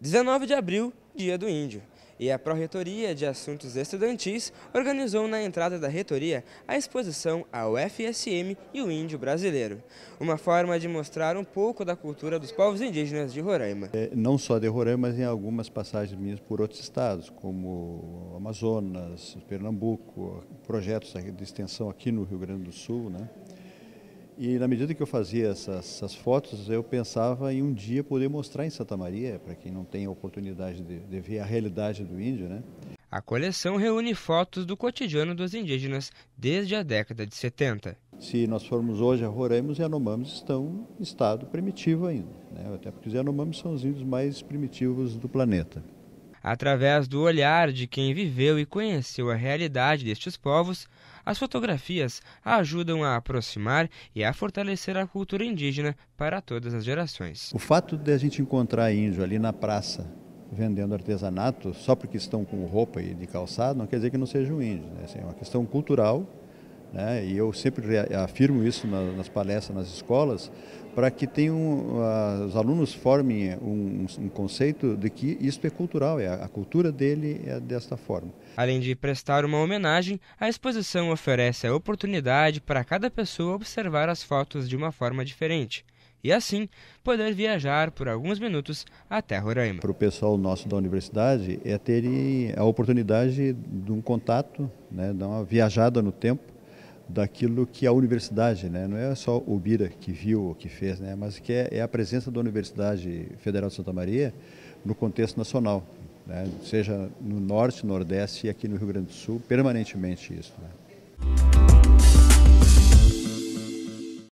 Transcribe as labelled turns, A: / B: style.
A: 19 de abril, Dia do Índio. E a Pró-Reitoria de Assuntos Estudantis organizou na entrada da reitoria a exposição ao FSM e o Índio Brasileiro, uma forma de mostrar um pouco da cultura dos povos indígenas de Roraima.
B: É, não só de Roraima, mas em algumas passagens minhas por outros estados, como Amazonas, Pernambuco, projetos de extensão aqui no Rio Grande do Sul, né? E na medida que eu fazia essas, essas, fotos, eu pensava em um dia poder mostrar em Santa Maria, para quem não tem a oportunidade de, de ver a
A: realidade do índio, né? A coleção reúne fotos do cotidiano dos indígenas desde a década de 70.
B: Se nós formos hoje a Roraima, os Yanomamis estão em estado primitivo ainda, né? até porque os Yanomamis são os índios mais primitivos do planeta.
A: Através do olhar de quem viveu e conheceu a realidade destes povos, as fotografias ajudam a aproximar e a fortalecer a cultura indígena para todas as gerações.
B: O fato de a gente encontrar índio ali na praça vendendo artesanato só porque estão com roupa e de calçado não quer dizer que não sejam índios. Né? Assim, é uma questão cultural né? E eu sempre afirmo isso nas palestras, nas escolas, para que tenham, ah, os alunos formem um, um, conceito de que isso é cultural, é a cultura dele é desta forma.
A: Além de prestar uma homenagem, a exposição oferece a oportunidade para cada pessoa observar as fotos de uma forma diferente e assim poder viajar por alguns minutos
B: até Roraima. Para o pessoal nosso da universidade é ter a oportunidade de um contato, né, de uma viajada no tempo daquilo que a universidade, né? não é só o Bira que viu ou que fez, né? mas que é, é, a presença da Universidade Federal de Santa Maria no contexto nacional, né? seja no Norte, Nordeste e aqui no Rio Grande do Sul, permanentemente isso. Né?